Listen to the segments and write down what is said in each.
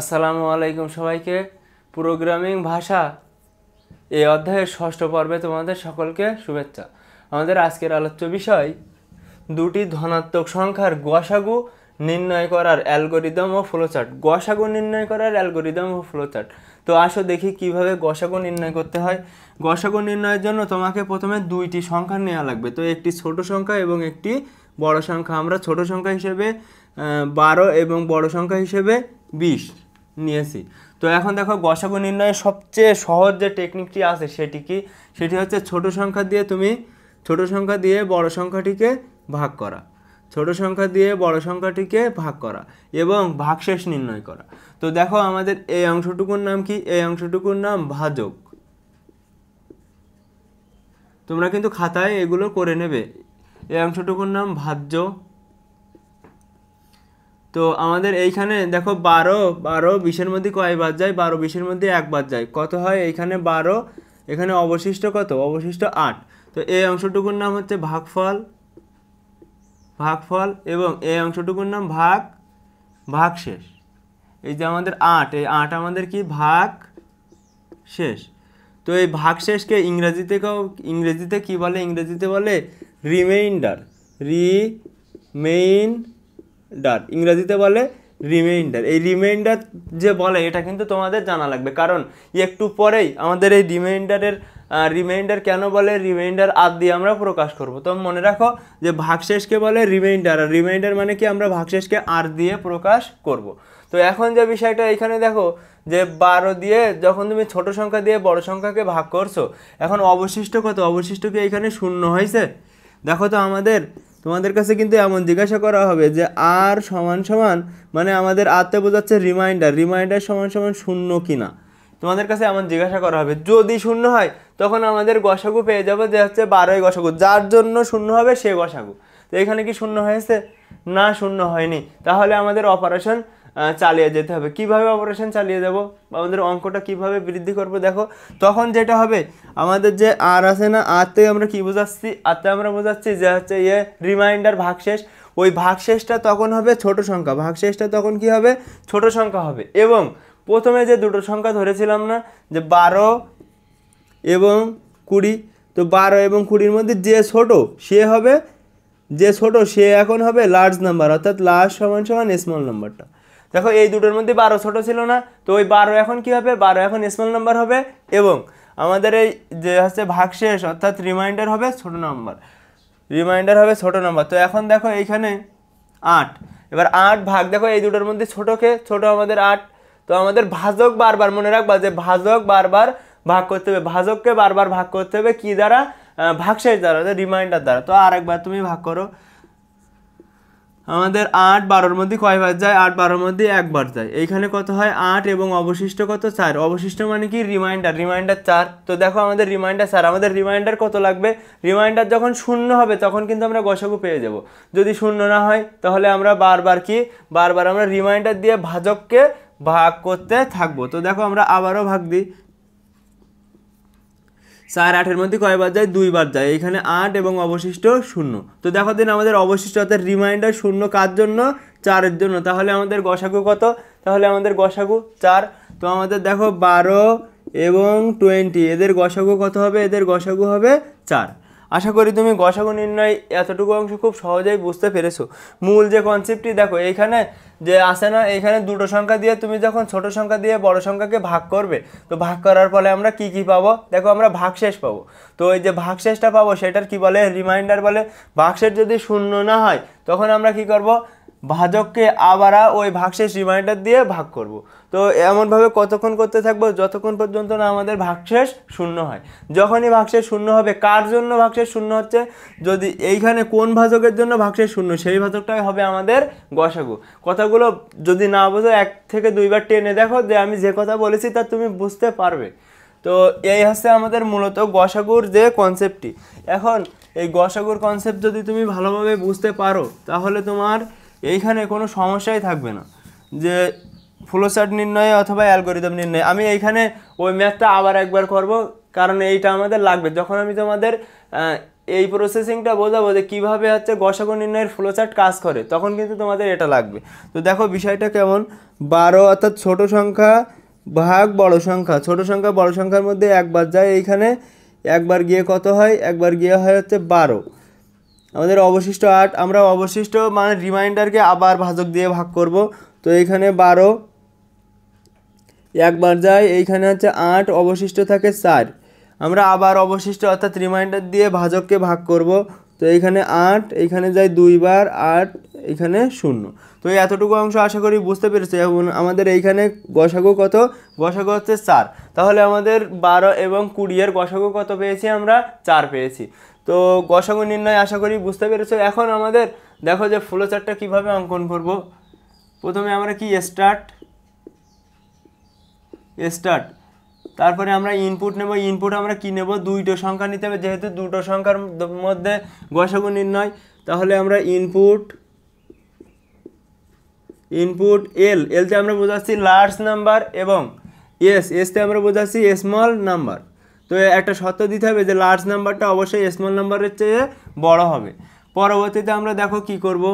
আসসালামু আলাইকুম সবাইকে প্রোগ্রামিং ভাষা এই অধ্যায়ের ষষ্ঠ পর্বে তোমাদের সকলকে শুভেচ্ছা আমাদের আজকের আলোচ্য বিষয় দুটি ধনাত্মক সংখ্যার গোয়াসাগু নির্ণয় করার অ্যালগোরিদম ও ফ্লোচার্ট গোয়াসাগু নির্ণয় করার অ্যালগোরিদম ও ফ্লোচার্ট তো আসো দেখি কিভাবে গোসাগু নির্ণয় করতে হয় গোসাগু নির্ণয়ের জন্য তোমাকে প্রথমে দুইটি সংখ্যা নেওয়া লাগবে তো একটি ছোট সংখ্যা এবং একটি বড় সংখ্যা আমরা ছোট সংখ্যা হিসেবে বারো এবং বড় সংখ্যা হিসেবে বিশ নিয়েছি তো এখন দেখো গসাগু নির্ণয়ের সবচেয়ে সহজ যে টেকনিকটি আছে সেটি কি সেটি হচ্ছে ছোট সংখ্যা দিয়ে তুমি ছোট সংখ্যা দিয়ে বড় সংখ্যাটিকে ভাগ করা ছোট সংখ্যা দিয়ে বড় সংখ্যাটিকে ভাগ করা এবং ভাগশেষ নির্ণয় করা তো দেখো আমাদের এই অংশটুকুর নাম কি এই অংশটুকুর নাম ভাজক তোমরা কিন্তু খাতায় এগুলো করে নেবে এই অংশটুকুর নাম ভাজ্য তো আমাদের এইখানে দেখো বারো বারো বিশের মধ্যে বাদ যায় বারো বিশের মধ্যে এক বাদ যায় কত হয় এইখানে বারো এখানে অবশিষ্ট কত অবশিষ্ট আট তো এই অংশটুকুর নাম হচ্ছে ভাগফল ভাগফল এবং এই অংশটুকুর নাম ভাগ ভাগ শেষ এই যে আমাদের আট এই আট আমাদের কি ভাগ শেষ তো এই ভাগ শেষকে ইংরেজিতে ইংরেজিতে কি বলে ইংরেজিতে বলে রিমেইন্ডার মেইন ডার ইংরাজিতে বলে রিমাইন্ডার এই রিমাইন্ডার যে বলে এটা কিন্তু তোমাদের জানা লাগবে কারণ একটু পরেই আমাদের এই রিমাইন্ডারের রিমাইন্ডার কেন বলে রিমাইন্ডার আদ দিয়ে আমরা প্রকাশ করব তো মনে রাখো যে ভাগশেষকে বলে রিমাইন্ডার আর রিমাইন্ডার মানে কি আমরা ভাগশেষকে আর দিয়ে প্রকাশ করব। তো এখন যে বিষয়টা এখানে দেখো যে বারো দিয়ে যখন তুমি ছোট সংখ্যা দিয়ে বড় সংখ্যাকে ভাগ করছো এখন অবশিষ্ট কত অবশিষ্ট কি এখানে শূন্য হয়েছে দেখো তো আমাদের তোমাদের কাছে কিন্তু এমন জিজ্ঞাসা করা হবে যে আর সমান সমান মানে আমাদের আত্মে বোঝাচ্ছে রিমাইন্ডার রিমাইন্ডার সমান সমান শূন্য কিনা তোমাদের কাছে এমন জিজ্ঞাসা করা হবে যদি শূন্য হয় তখন আমাদের গসাগু পেয়ে যাবো যে হচ্ছে বারোই গসাগু যার জন্য শূন্য হবে সে গসাগু তো এখানে কি শূন্য হয়েছে না শূন্য হয়নি তাহলে আমাদের অপারেশন চালিয়ে যেতে হবে কিভাবে অপারেশন চালিয়ে যাব আমাদের অঙ্কটা কিভাবে বৃদ্ধি করব দেখো তখন যেটা হবে আমাদের যে আর আছে না আতে আমরা কি বোঝাচ্ছি আরতে আমরা বোঝাচ্ছি যে হচ্ছে ইয়ে রিমাইন্ডার ভাগশেষ ওই ভাগশেষটা তখন হবে ছোট সংখ্যা ভাগশেষটা তখন কি হবে ছোট সংখ্যা হবে এবং প্রথমে যে দুটো সংখ্যা ধরেছিলাম না যে বারো এবং কুড়ি তো বারো এবং কুড়ির মধ্যে যে ছোট সে হবে যে ছোট সে এখন হবে লার্জ নাম্বার অর্থাৎ লার্জ সমান সমান স্মল নাম্বারটা দেখো এই দুটোর মধ্যে বারো ছোটো ছিল না তো ওই বারো এখন কি হবে বারো এখন স্মল নাম্বার হবে এবং আমাদের এই যে হচ্ছে ভাগশেষ অর্থাৎ রিমাইন্ডার হবে ছোটো নাম্বার রিমাইন্ডার হবে ছোটো নাম্বার তো এখন দেখো এইখানে আট এবার আট ভাগ দেখো এই দুটোর মধ্যে ছোটোকে ছোট আমাদের আট তো আমাদের ভাজক বারবার মনে রাখবা যে ভাজক বারবার ভাগ করতে হবে ভাজককে বারবার ভাগ করতে হবে কী দ্বারা শেষ দ্বারা রিমাইন্ডার দ্বারা তো আরেকবার তুমি ভাগ করো আমাদের আট বারোর মধ্যে কয়বার যায় আট বারোর মধ্যে একবার যায় এইখানে কত হয় আট এবং অবশিষ্ট কত চার অবশিষ্ট মানে কি রিমাইন্ডার রিমাইন্ডার চার তো দেখো আমাদের রিমাইন্ডার চার আমাদের রিমাইন্ডার কত লাগবে রিমাইন্ডার যখন শূন্য হবে তখন কিন্তু আমরা গসাগু পেয়ে যাব যদি শূন্য না হয় তাহলে আমরা বারবার কি বারবার আমরা রিমাইন্ডার দিয়ে ভাজককে ভাগ করতে থাকবো তো দেখো আমরা আবারও ভাগ দিই চার আটের মধ্যে কয়বার যায় দুইবার যায় এখানে আট এবং অবশিষ্ট শূন্য তো দেখো দিন আমাদের অবশিষ্ট অর্থাৎ রিমাইন্ডার শূন্য কার জন্য চারের জন্য তাহলে আমাদের গসাগু কত তাহলে আমাদের গসাগু চার তো আমাদের দেখো বারো এবং টোয়েন্টি এদের গসাগু কত হবে এদের গসাগু হবে চার আশা করি তুমি গসাগু নির্ণয় এতটুকু অংশ খুব সহজেই বুঝতে পেরেছো মূল যে কনসেপ্টটি দেখো এখানে যে আসে না এখানে দুটো সংখ্যা দিয়ে তুমি যখন ছোট সংখ্যা দিয়ে বড় সংখ্যাকে ভাগ করবে তো ভাগ করার ফলে আমরা কি কি পাবো দেখো আমরা ভাগশেষ পাবো তো এই যে ভাগশেষটা পাবো সেটার কি বলে রিমাইন্ডার বলে ভাগশেষ যদি শূন্য না হয় তখন আমরা কি করব ভাজককে আবার ওই ভাগশেষ রিমাইন্ডার দিয়ে ভাগ করব। তো এমনভাবে কতক্ষণ করতে থাকবো যতক্ষণ পর্যন্ত না আমাদের ভাগশেষ শূন্য হয় যখনই ভাগশেষ শূন্য হবে কার জন্য ভাগশেষ শূন্য হচ্ছে যদি এইখানে কোন ভাজকের জন্য ভাগশেষ শূন্য সেই ভাজকটাই হবে আমাদের গসাগু কথাগুলো যদি না বোঝো এক থেকে দুইবার টেনে দেখো যে আমি যে কথা বলেছি তা তুমি বুঝতে পারবে তো এই হচ্ছে আমাদের মূলত গসাগুর যে কনসেপ্টটি এখন এই গসাগুর কনসেপ্ট যদি তুমি ভালোভাবে বুঝতে পারো তাহলে তোমার এইখানে কোনো সমস্যাই থাকবে না যে ফ্লোচার্ট নির্ণয়ে অথবা অ্যালগোরিদম নির্ণয় আমি এইখানে ওই ম্যাথটা আবার একবার করব কারণ এইটা আমাদের লাগবে যখন আমি তোমাদের এই প্রসেসিংটা বোঝাবো যে কীভাবে হচ্ছে গসাগু নির্ণয়ের ফ্লোচার্ট কাজ করে তখন কিন্তু তোমাদের এটা লাগবে তো দেখো বিষয়টা কেমন বারো অর্থাৎ ছোট সংখ্যা ভাগ বড় সংখ্যা ছোট সংখ্যা বড় সংখ্যার মধ্যে একবার যায় এইখানে একবার গিয়ে কত হয় একবার গিয়ে হয় হচ্ছে বারো আমাদের অবশিষ্ট আট আমরা অবশিষ্ট মানে রিমাইন্ডারকে আবার ভাজক দিয়ে ভাগ করব তো এখানে বারো একবার যায় এইখানে হচ্ছে আট অবশিষ্ট থাকে চার আমরা আবার অবশিষ্ট অর্থাৎ রিমাইন্ডার দিয়ে ভাজককে ভাগ করব তো এইখানে আট এইখানে যায় দুইবার আট এখানে শূন্য তো এই এতটুকু অংশ আশা করি বুঝতে পেরেছি এবং আমাদের এইখানে গসাগু কত গসাগু হচ্ছে চার তাহলে আমাদের বারো এবং কুড়ি এর গসাগু কত পেয়েছি আমরা চার পেয়েছি তো গসাগু নির্ণয় আশা করি বুঝতে পেরেছো এখন আমাদের দেখো যে ফ্লো চার্টটা কীভাবে অঙ্কন করব প্রথমে আমরা কি স্টার্ট স্টার্ট তারপরে আমরা ইনপুট নেব ইনপুট আমরা কী নেব দুইটো সংখ্যা নিতে হবে যেহেতু দুটো সংখ্যার মধ্যে গসাগু নির্ণয় তাহলে আমরা ইনপুট ইনপুট এল এলতে আমরা বোঝাচ্ছি লার্জ নাম্বার এবং এস এসতে আমরা বোঝাচ্ছি স্মল নাম্বার তো একটা শর্ত দিতে হবে যে লার্জ নাম্বারটা অবশ্যই স্মল নাম্বারের চেয়ে বড় হবে পরবর্তীতে আমরা দেখো কি করব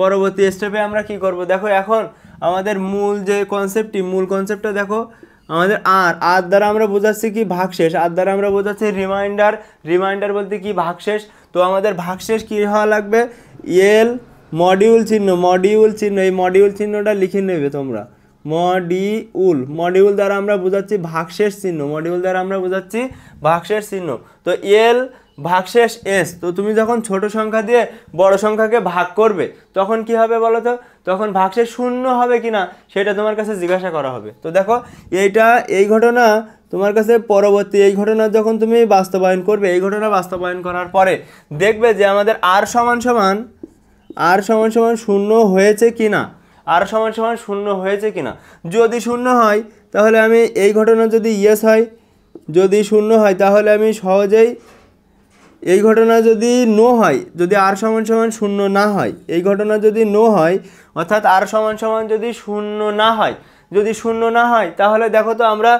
পরবর্তী স্টেপে আমরা কি করব দেখো এখন আমাদের মূল যে কনসেপ্টটি মূল কনসেপ্টটা দেখো আমাদের আর আর দ্বারা আমরা বোঝাচ্ছি কি ভাগশেষ আর দ্বারা আমরা বোঝাচ্ছি রিমাইন্ডার রিমাইন্ডার বলতে কি ভাগশেষ তো আমাদের ভাগশেষ কী হওয়া লাগবে এল মডিউল চিহ্ন মডিউল চিহ্ন এই মডিউল চিহ্নটা লিখে নেবে তোমরা মডিউল মডিউল দ্বারা আমরা বোঝাচ্ছি ভাগশেষ চিহ্ন মডিউল দ্বারা আমরা বোঝাচ্ছি ভাগশেষ চিহ্ন তো এল ভাগশেষ এস তো তুমি যখন ছোট সংখ্যা দিয়ে বড় সংখ্যাকে ভাগ করবে তখন কি হবে বলো তো তখন ভাগশেষ শূন্য হবে কি না সেটা তোমার কাছে জিজ্ঞাসা করা হবে তো দেখো এইটা এই ঘটনা তোমার কাছে পরবর্তী এই ঘটনা যখন তুমি বাস্তবায়ন করবে এই ঘটনা বাস্তবায়ন করার পরে দেখবে যে আমাদের আর সমান সমান আর সমান সমান শূন্য হয়েছে কি না আর সমান সমান শূন্য হয়েছে কিনা যদি শূন্য হয় তাহলে আমি এই ঘটনা যদি ইয়েস হয় যদি শূন্য হয় তাহলে আমি সহজেই এই ঘটনা যদি নো হয় যদি আর সমান সমান শূন্য না হয় এই ঘটনা যদি নো হয় অর্থাৎ আর সমান সমান যদি শূন্য না হয় যদি শূন্য না হয় তাহলে দেখো তো আমরা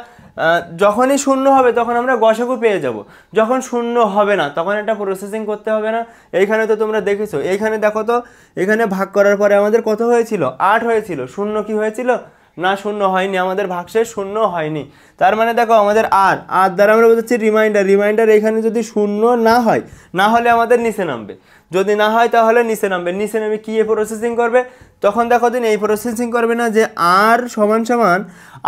যখনই শূন্য হবে তখন আমরা গসাগু পেয়ে যাব যখন শূন্য হবে না তখন এটা প্রসেসিং করতে হবে না এইখানে তো তোমরা দেখেছো এইখানে দেখো তো এখানে ভাগ করার পরে আমাদের কত হয়েছিল আট হয়েছিল শূন্য কি হয়েছিল না শূন্য হয়নি আমাদের ভাগশেষ শূন্য হয়নি তার মানে দেখো আমাদের আর আর দ্বারা আমরা বোঝাচ্ছি রিমাইন্ডার রিমাইন্ডার এখানে যদি শূন্য না হয় না হলে আমাদের নিচে নামবে যদি না হয় তাহলে নিচে নামবে নিচে নামে কী প্রসেসিং করবে তখন দেখো দিন এই প্রসেসিং করবে না যে আর সমান সমান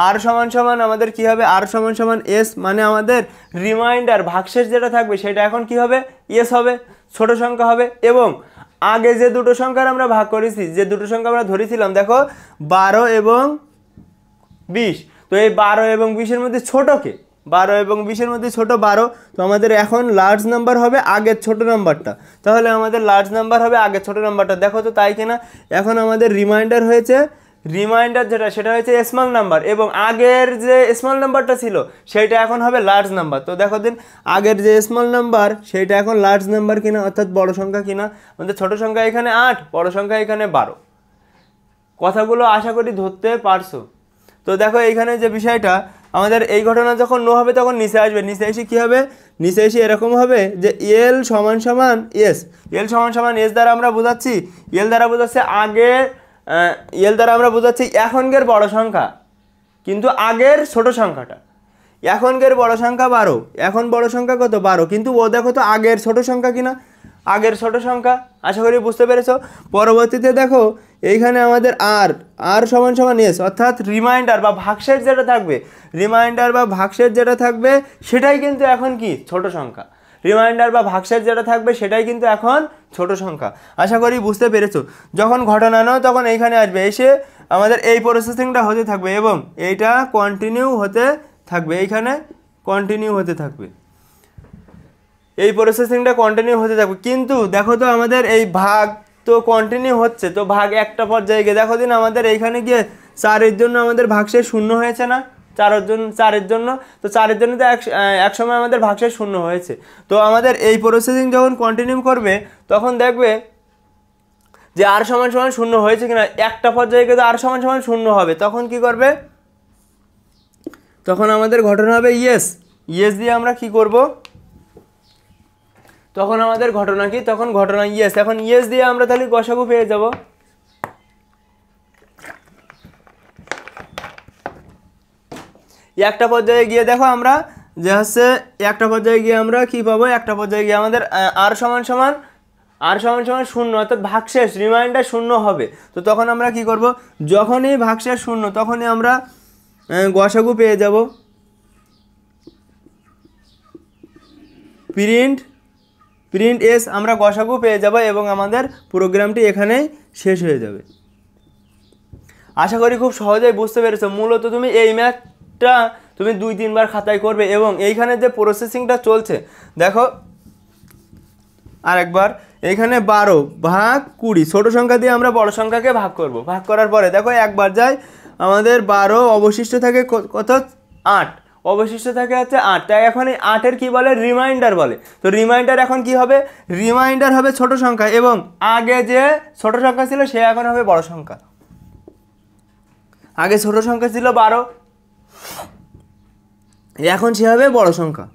আর সমান সমান আমাদের কি হবে আর সমান সমান এস মানে আমাদের রিমাইন্ডার ভাগশেষ যেটা থাকবে সেটা এখন কি হবে এস হবে ছোট সংখ্যা হবে এবং আগে যে দুটো সংখ্যার আমরা ভাগ করেছি যে দুটো সংখ্যা আমরা ধরেছিলাম দেখো বারো এবং বিশ তো এই বারো এবং বিশের মধ্যে ছোটোকে বারো এবং বিশের মধ্যে ছোট বারো তো আমাদের এখন লার্জ নাম্বার হবে আগের ছোট নাম্বারটা তাহলে আমাদের লার্জ নাম্বার হবে আগের ছোট নাম্বারটা দেখো তো তাই কিনা এখন আমাদের রিমাইন্ডার হয়েছে রিমাইন্ডার যেটা সেটা হয়েছে স্মল নাম্বার এবং আগের যে স্মল নাম্বারটা ছিল সেটা এখন হবে লার্জ নাম্বার তো দেখো দিন আগের যে স্মল নাম্বার সেটা এখন লার্জ নাম্বার কিনা অর্থাৎ বড় সংখ্যা কিনা আমাদের ছোট সংখ্যা এখানে আট বড় সংখ্যা এখানে বারো কথাগুলো আশা করি ধরতে পারছো তো দেখো এইখানে যে বিষয়টা আমাদের এই ঘটনা যখন নো হবে তখন নিচে আসবে নিচে এসে কী হবে নিচে এসে এরকম হবে যে এল সমান সমান এস এল সমান সমান এস দ্বারা আমরা বোঝাচ্ছি এল দ্বারা বোঝাচ্ছে আগের এল দ্বারা আমরা বোঝাচ্ছি এখনকার বড় সংখ্যা কিন্তু আগের ছোট সংখ্যাটা এখনকার বড় সংখ্যা বারো এখন বড় সংখ্যা কত বারো কিন্তু ও দেখো তো আগের ছোট সংখ্যা কিনা আগের ছোট সংখ্যা আশা করি বুঝতে পেরেছ পরবর্তীতে দেখো এইখানে আমাদের আর আর সমান সমান এস অর্থাৎ রিমাইন্ডার বা ভাগসের যেটা থাকবে রিমাইন্ডার বা ভাগসের যেটা থাকবে সেটাই কিন্তু এখন কি ছোট সংখ্যা রিমাইন্ডার বা ভাগসের যেটা থাকবে সেটাই কিন্তু এখন ছোট সংখ্যা আশা করি বুঝতে পেরেছো যখন ঘটনা নাও তখন এইখানে আসবে এসে আমাদের এই প্রসেসিংটা হতে থাকবে এবং এইটা কন্টিনিউ হতে থাকবে এইখানে কন্টিনিউ হতে থাকবে এই প্রসেসিংটা কন্টিনিউ হতে থাকবে কিন্তু দেখো তো আমাদের এই ভাগ তো কন্টিনিউ হচ্ছে তো ভাগ একটা পর্যায়ে গিয়ে দেখো দিন আমাদের এইখানে গিয়ে চারের জন্য আমাদের ভাগশেষ শূন্য হয়েছে না চারের জন্য চারের জন্য তো চারের জন্য তো এক সময় আমাদের ভাগশেষ শূন্য হয়েছে তো আমাদের এই প্রসেসিং যখন কন্টিনিউ করবে তখন দেখবে যে আর সমান সমান শূন্য হয়েছে কিনা একটা পর্যায়ে কিন্তু আর সমান সমান শূন্য হবে তখন কি করবে তখন আমাদের ঘটনা হবে ইয়েস ইয়েস দিয়ে আমরা কি করব তখন আমাদের ঘটনা কি তখন ঘটনা ইয়েস এখন ইয়েস দিয়ে আমরা তাহলে গসাগু পেয়ে যাব একটা পর্যায়ে গিয়ে দেখো আমরা যে হচ্ছে একটা পর্যায়ে গিয়ে আমরা কি পাবো একটা পর্যায়ে গিয়ে আমাদের আর সমান সমান আর সমান সমান শূন্য অর্থাৎ ভাগশেষ রিমাইন্ডার শূন্য হবে তো তখন আমরা কি করব যখনই ভাগশেষ শূন্য তখনই আমরা গসাগু পেয়ে যাব প্রিন্ট প্রিন্ট এস আমরা গসাগু পেয়ে যাব এবং আমাদের প্রোগ্রামটি এখানেই শেষ হয়ে যাবে আশা করি খুব সহজেই বুঝতে পেরেছো মূলত তুমি এই ম্যাথ টা তুমি দুই তিনবার খাতায় করবে এবং এইখানে যে প্রসেসিংটা চলছে দেখো আরেকবার এখানে বারো ভাগ কুড়ি ছোটো সংখ্যা দিয়ে আমরা বড় সংখ্যাকে ভাগ করব ভাগ করার পরে দেখো একবার যায় আমাদের বারো অবশিষ্ট থাকে কত আট অবশিষ্ট থাকে হচ্ছে আট তাই এখন এই আটের কী বলে রিমাইন্ডার বলে তো রিমাইন্ডার এখন কি হবে রিমাইন্ডার হবে ছোট সংখ্যা এবং আগে যে ছোট সংখ্যা ছিল সে এখন হবে বড় সংখ্যা আগে ছোট সংখ্যা ছিল বারো এখন সে হবে বড় সংখ্যা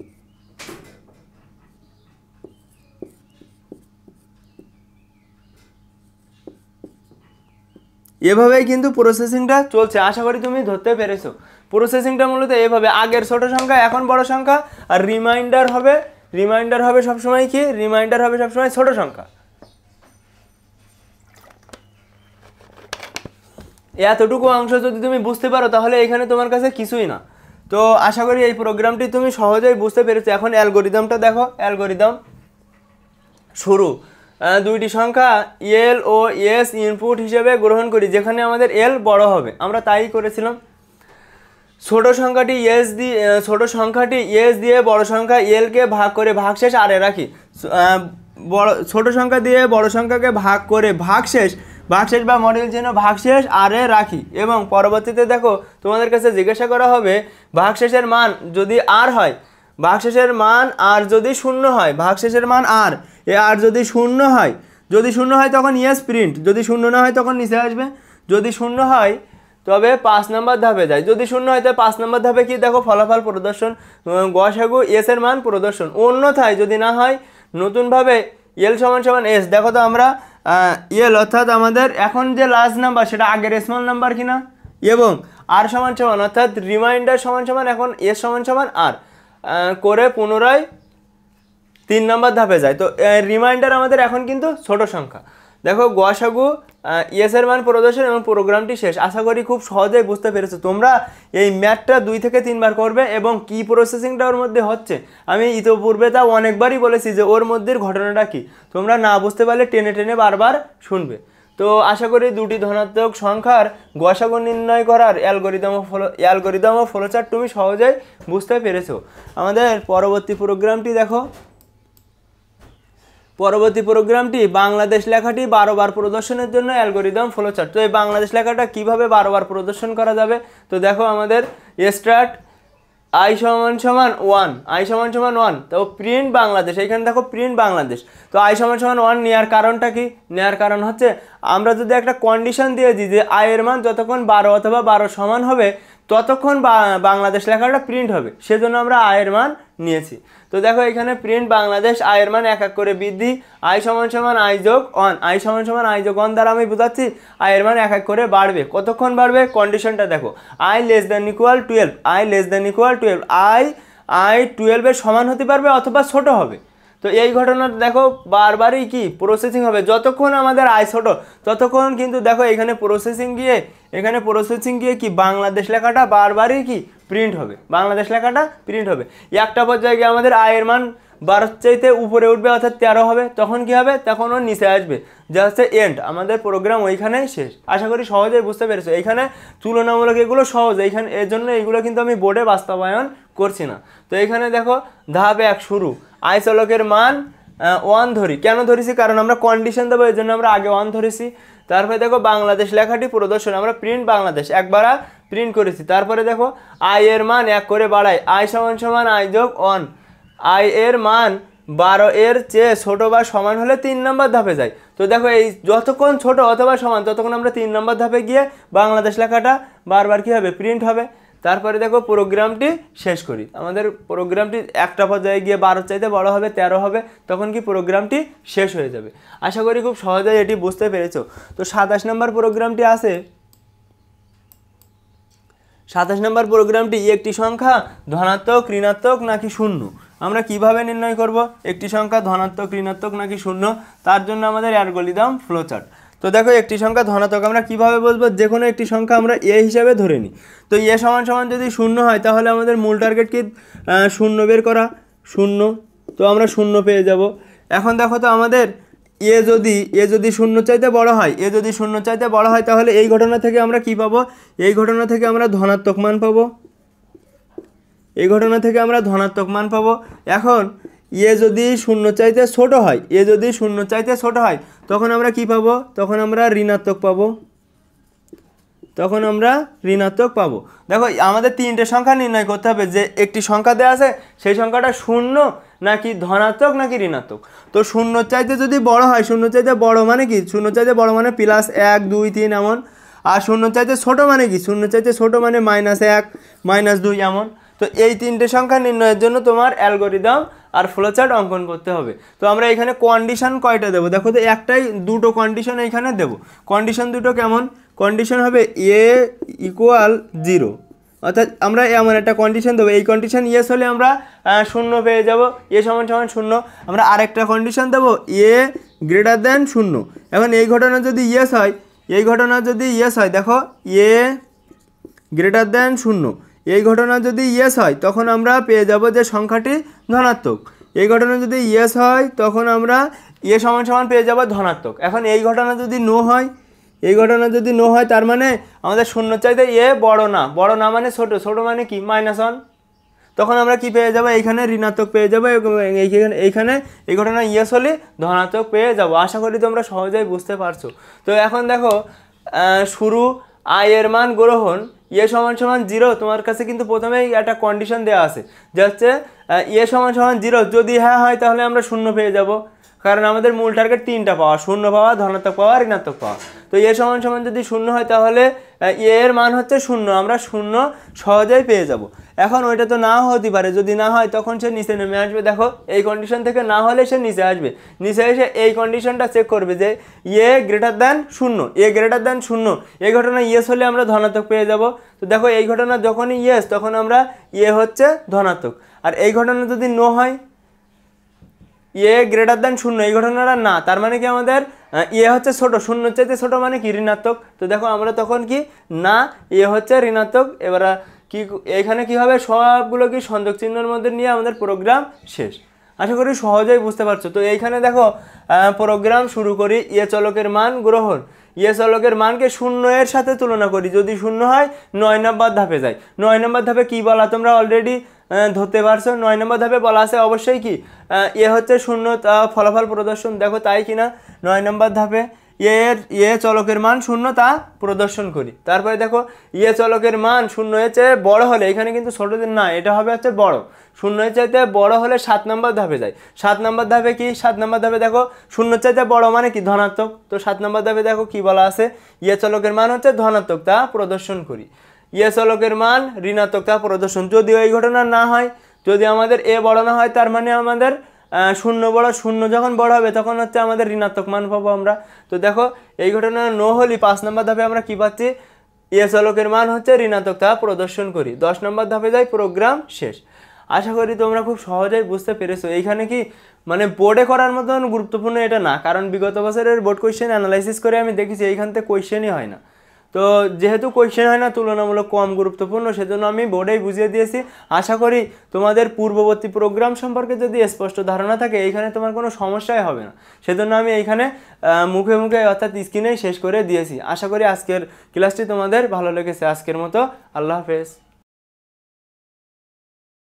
এভাবেই কিন্তু প্রসেসিংটা চলছে আশা করি তুমি ধরতে পেরেছো প্রসেসিংটা মূলত এভাবে আগের ছোট সংখ্যা এখন বড় সংখ্যা আর রিমাইন্ডার হবে রিমাইন্ডার হবে সবসময় কি রিমাইন্ডার হবে সবসময় ছোট সংখ্যা এতটুকু অংশ যদি তুমি বুঝতে পারো তাহলে এখানে তোমার কাছে কিছুই না তো আশা করি এই প্রোগ্রামটি তুমি সহজেই বুঝতে পেরেছো এখন অ্যালগোরিদমটা দেখো অ্যালগোরিদম শুরু দুইটি সংখ্যা এল ও এস ইনপুট হিসেবে গ্রহণ করি যেখানে আমাদের এল বড় হবে আমরা তাই করেছিলাম ছোট সংখ্যাটি এস দিয়ে ছোট সংখ্যাটি এস দিয়ে বড় সংখ্যা এলকে ভাগ করে ভাগশেষ আরে রাখি বড় ছোট সংখ্যা দিয়ে বড় সংখ্যাকে ভাগ করে ভাগশেষ ভাগশেষ বা মডেল চিহ্ন ভাগশেষ আর এ রাখি এবং পরবর্তীতে দেখো তোমাদের কাছে জিজ্ঞাসা করা হবে ভাগশেষের মান যদি আর হয় ভাগশেষের মান আর যদি শূন্য হয় ভাগশেষের মান আর এ আর যদি শূন্য হয় যদি শূন্য হয় তখন ইয়েস প্রিন্ট যদি শূন্য না হয় তখন নিচে আসবে যদি শূন্য হয় তবে পাঁচ নম্বর ধাপে যায় যদি শূন্য হয় তবে পাঁচ নম্বর ধাপে কি দেখো ফলাফল প্রদর্শন গসাগু এসের মান প্রদর্শন অন্যথায় যদি না হয় নতুনভাবে এল সমান সমান এস দেখো তো আমরা ইয়েল অর্থাৎ আমাদের এখন যে লাস্ট নাম্বার সেটা আগের স্মল নাম্বার কিনা এবং আর সমান সমান অর্থাৎ রিমাইন্ডার সমান সমান এখন এর সমান সমান আর করে পুনরায় তিন নম্বর ধাপে যায় তো রিমাইন্ডার আমাদের এখন কিন্তু ছোট সংখ্যা দেখো গোয়াসাগু ইয়েসের মান প্রদর্শন এবং প্রোগ্রামটি শেষ আশা করি খুব সহজেই বুঝতে পেরেছো তোমরা এই ম্যাথটা দুই থেকে তিনবার করবে এবং কি প্রসেসিংটা ওর মধ্যে হচ্ছে আমি ইতোপূর্বে তা অনেকবারই বলেছি যে ওর মধ্যের ঘটনাটা কি তোমরা না বুঝতে পারলে টেনে টেনে বারবার শুনবে তো আশা করি দুটি ধনাত্মক সংখ্যার গসাগু নির্ণয় করার অ্যালগোরিদম ফলো অ্যালগোরিদম ও ফলোচার তুমি সহজেই বুঝতে পেরেছো আমাদের পরবর্তী প্রোগ্রামটি দেখো পরবর্তী প্রোগ্রামটি বাংলাদেশ লেখাটি বারোবার প্রদর্শনের জন্য অ্যালগোরিদম ফ্লোচার্ট তো এই বাংলাদেশ লেখাটা কিভাবে বারোবার প্রদর্শন করা যাবে তো দেখো আমাদের স্টার্ট আই সমান সমান ওয়ান আই সমান সমান ওয়ান তো প্রিন্ট বাংলাদেশ এখানে দেখো প্রিন্ট বাংলাদেশ তো আই সমান সমান ওয়ান নেওয়ার কারণটা কি নেওয়ার কারণ হচ্ছে আমরা যদি একটা কন্ডিশন দিয়ে দিই যে আয়ের মান যতক্ষণ বারো অথবা বারো সমান হবে ততক্ষণ বাংলাদেশ লেখাটা প্রিন্ট হবে সেজন্য আমরা আয়ের মান নিয়েছি তো দেখো এখানে প্রিন্ট বাংলাদেশ আয়ের মান এক এক করে বৃদ্ধি আয় সমান সমান আয়োজক অন আয় সমান সমান আয়োজক অন দ্বারা আমি বোঝাচ্ছি আয়ের মান এক এক করে বাড়বে কতক্ষণ বাড়বে কন্ডিশনটা দেখো i less than equal twelve i less than equal twelve i i টুয়েলভের সমান হতে পারবে অথবা ছোট হবে তো এই ঘটনাটা দেখো বারবারই কি প্রসেসিং হবে যতক্ষণ আমাদের আয় ছোট ততক্ষণ কিন্তু দেখো এখানে প্রসেসিং গিয়ে এখানে প্রসেসিং গিয়ে কি বাংলাদেশ লেখাটা বারবারই কি প্রিন্ট হবে বাংলাদেশ লেখাটা প্রিন্ট হবে একটা পর্যায়ে গিয়ে আমাদের আয়ের মান বারোর চাইতে উপরে উঠবে অর্থাৎ তেরো হবে তখন কি হবে তখন ও নিচে আসবে যা হচ্ছে এন্ড আমাদের প্রোগ্রাম ওইখানেই শেষ আশা করি সহজেই বুঝতে পেরেছো এইখানে তুলনামূলক এগুলো সহজ এইখানে এর জন্য এগুলো কিন্তু আমি বোর্ডে বাস্তবায়ন করছি না তো এইখানে দেখো ধাপ এক শুরু আইসলকের মান ওয়ান ধরি কেন ধরেছি কারণ আমরা কন্ডিশন দেবো এই জন্য আমরা আগে ওয়ান ধরেছি তারপরে দেখো বাংলাদেশ লেখাটি প্রদর্শন আমরা প্রিন্ট বাংলাদেশ একবার প্রিন্ট করেছি তারপরে দেখো আই এর মান এক করে বাড়াই আই সমান সমান আই যোগ অন আই এর মান বারো এর চেয়ে ছোটো বা সমান হলে তিন নম্বর ধাপে যায় তো দেখো এই যতক্ষণ ছোট অথবা সমান ততক্ষণ আমরা তিন নম্বর ধাপে গিয়ে বাংলাদেশ লেখাটা বারবার কী হবে প্রিন্ট হবে তারপরে দেখো প্রোগ্রামটি শেষ করি আমাদের প্রোগ্রামটি একটা পর্যায়ে গিয়ে বারো চাইতে বড় হবে ১৩ হবে তখন কি প্রোগ্রামটি শেষ হয়ে যাবে আশা করি খুব সহজেই এটি বুঝতে পেরেছো তো সাতাশ নম্বর প্রোগ্রামটি আছে সাতাশ নম্বর প্রোগ্রামটি একটি সংখ্যা ধনাত্মক ঋণাত্মক নাকি শূন্য আমরা কিভাবে নির্ণয় করব একটি সংখ্যা ধনাত্মক ঋণাত্মক নাকি শূন্য তার জন্য আমাদের দাম ফ্লোচার্ট তো দেখো একটি সংখ্যা ধনাত্মক আমরা কিভাবে বলবো যে কোনো একটি সংখ্যা আমরা এ হিসাবে ধরে নিই তো এ সমান সমান যদি শূন্য হয় তাহলে আমাদের মূল টার্গেট কি শূন্য বের করা শূন্য তো আমরা শূন্য পেয়ে যাব এখন দেখো তো আমাদের এ যদি এ যদি শূন্য চাইতে বড় হয় এ যদি শূন্য চাইতে বড় হয় তাহলে এই ঘটনা থেকে আমরা কি পাবো এই ঘটনা থেকে আমরা ধনাত্মক মান পাবো এই ঘটনা থেকে আমরা ধনাত্মক মান পাব এখন এ যদি শূন্য চাইতে ছোট হয় এ যদি শূন্য চাইতে ছোট হয় তখন আমরা কি পাবো তখন আমরা ঋণাত্মক পাবো তখন আমরা ঋণাত্মক পাবো দেখো আমাদের তিনটে সংখ্যা নির্ণয় করতে হবে যে একটি সংখ্যা দেওয়া আছে সেই সংখ্যাটা শূন্য নাকি ধনাত্মক নাকি ঋণাত্মক তো শূন্য চাইতে যদি বড় হয় শূন্য চাইতে বড় মানে কি শূন্য চাইতে বড় মানে প্লাস এক দুই তিন এমন আর শূন্য চাইতে ছোটো মানে কি শূন্য চাইতে ছোটো মানে মাইনাস এক মাইনাস দুই এমন তো এই তিনটে সংখ্যা নির্ণয়ের জন্য তোমার অ্যালগোরিদম আর ফ্লোচার্ট অঙ্কন করতে হবে তো আমরা এখানে কন্ডিশন কয়টা দেবো দেখো তো একটাই দুটো কন্ডিশন এখানে দেবো কন্ডিশন দুটো কেমন কন্ডিশন হবে এ ইকুয়াল জিরো অর্থাৎ আমরা এমন একটা কন্ডিশন দেবো এই কন্ডিশন ইয়েস হলে আমরা শূন্য পেয়ে যাব এ সমান সমান শূন্য আমরা আরেকটা কন্ডিশন দেবো এ গ্রেটার দেন শূন্য এখন এই ঘটনা যদি ইয়েস হয় এই ঘটনা যদি ইয়েস হয় দেখো এ গ্রেটার দেন শূন্য এই ঘটনা যদি ইয়েস হয় তখন আমরা পেয়ে যাব যে সংখ্যাটি ধনাত্মক এই ঘটনা যদি ইয়েস হয় তখন আমরা এ সমান সমান পেয়ে যাব ধনাত্মক এখন এই ঘটনা যদি নো হয় এই ঘটনা যদি নো হয় তার মানে আমাদের শূন্য চাইতে এ বড় না বড় না মানে ছোট ছোট মানে কি মাইনাস ওয়ান তখন আমরা কি পেয়ে যাবো এইখানে ঋণাত্মক পেয়ে যাবো এইখানে এইখানে এই ঘটনা ইয়েস হলে ধনাত্মক পেয়ে যাবো আশা করি তোমরা সহজেই বুঝতে পারছো তো এখন দেখো শুরু আয়ের মান গ্রহণ ইয়ে সমান সমান জিরো তোমার কাছে কিন্তু প্রথমেই একটা কন্ডিশন দেওয়া আছে যে হচ্ছে ইয়ে সমান সমান জিরো যদি হ্যাঁ হয় তাহলে আমরা শূন্য পেয়ে যাবো কারণ আমাদের মূল টার্গেট তিনটা পাওয়া শূন্য পাওয়া ধনাত্মক পাওয়া ঋণাত্মক পাওয়া তো এ সমান সমান যদি শূন্য হয় তাহলে এর মান হচ্ছে শূন্য আমরা শূন্য সহজেই পেয়ে যাব এখন ওইটা তো না হতে পারে যদি না হয় তখন সে নিচে নেমে আসবে দেখো এই কন্ডিশন থেকে না হলে সে নিচে আসবে নিচে এসে এই কন্ডিশনটা চেক করবে যে এ গ্রেটার দ্যান শূন্য এ গ্রেটার দ্যান শূন্য এ ঘটনা ইয়েস হলে আমরা ধনাত্মক পেয়ে যাব তো দেখো এই ঘটনা যখনই ইয়েস তখন আমরা ইয়ে হচ্ছে ধনাত্মক আর এই ঘটনা যদি নো হয় এ গ্রেটার দেন শূন্য এই ঘটনাটা না তার মানে কি আমাদের এ হচ্ছে ছোট শূন্য চাইতে ছোট মানে কি ঋণাত্মক তো দেখো আমরা তখন কি না এ হচ্ছে ঋণাত্মক এবার কি এখানে কি হবে সবগুলো কি সংযোগ চিহ্নের মধ্যে নিয়ে আমাদের প্রোগ্রাম শেষ আশা করি সহজেই বুঝতে পারছো তো এইখানে দেখো প্রোগ্রাম শুরু করি ইয়ে চলকের মান গ্রহণ ইয়ে চলকের মানকে শূন্য এর সাথে তুলনা করি যদি শূন্য হয় নয় নম্বর ধাপে যাই নয় নম্বর ধাপে কি বলা তোমরা অলরেডি ধরতে পারছো নয় নম্বর ধাপে বলা আছে অবশ্যই কি এ হচ্ছে শূন্য ফলাফল প্রদর্শন দেখো তাই কি না নয় নম্বর ধাপে এর ইয়ে চলকের মান শূন্য তা প্রদর্শন করি তারপরে দেখো ইয়ে চলকের মান শূন্য এর চেয়ে বড় হলে এখানে কিন্তু ছোটদের না এটা হবে হচ্ছে বড় শূন্য চাইতে বড় হলে সাত নম্বর ধাপে যায় সাত নম্বর ধাপে কি সাত নম্বর ধাপে দেখো শূন্য চাইতে বড় মানে কি ধনাত্মক তো সাত নম্বর ধাপে দেখো কি বলা আছে ইয়ে চলকের মান হচ্ছে ধনাত্মক তা প্রদর্শন করি ইয়ে চলকের মান ঋণাত্মক তা প্রদর্শন যদি এই ঘটনা না হয় যদি আমাদের এ বড় না হয় তার মানে আমাদের শূন্য বড় শূন্য যখন বড় হবে তখন হচ্ছে আমাদের ঋণাত্মক মান পাবো আমরা তো দেখো এই ঘটনা ন হলি পাঁচ নম্বর ধাপে আমরা কী পাচ্ছি ইয়ে চলকের মান হচ্ছে ঋণাত্মক তা প্রদর্শন করি দশ নম্বর ধাপে যাই প্রোগ্রাম শেষ আশা করি তোমরা খুব সহজেই বুঝতে পেরেছো এইখানে কি মানে বোর্ডে করার মতন গুরুত্বপূর্ণ এটা না কারণ বিগত বছরের বোর্ড কোয়েশ্চেন অ্যানালাইসিস করে আমি দেখেছি এইখান থেকে কোয়েশ্চেনই হয় না তো যেহেতু কোয়েশ্চেন হয় না তুলনামূলক কম গুরুত্বপূর্ণ সেজন্য আমি বোর্ডেই বুঝিয়ে দিয়েছি আশা করি তোমাদের পূর্ববর্তী প্রোগ্রাম সম্পর্কে যদি স্পষ্ট ধারণা থাকে এইখানে তোমার কোনো সমস্যাই হবে না সেজন্য আমি এইখানে মুখে মুখে অর্থাৎ স্ক্রিনেই শেষ করে দিয়েছি আশা করি আজকের ক্লাসটি তোমাদের ভালো লেগেছে আজকের মতো আল্লাহ হাফেজ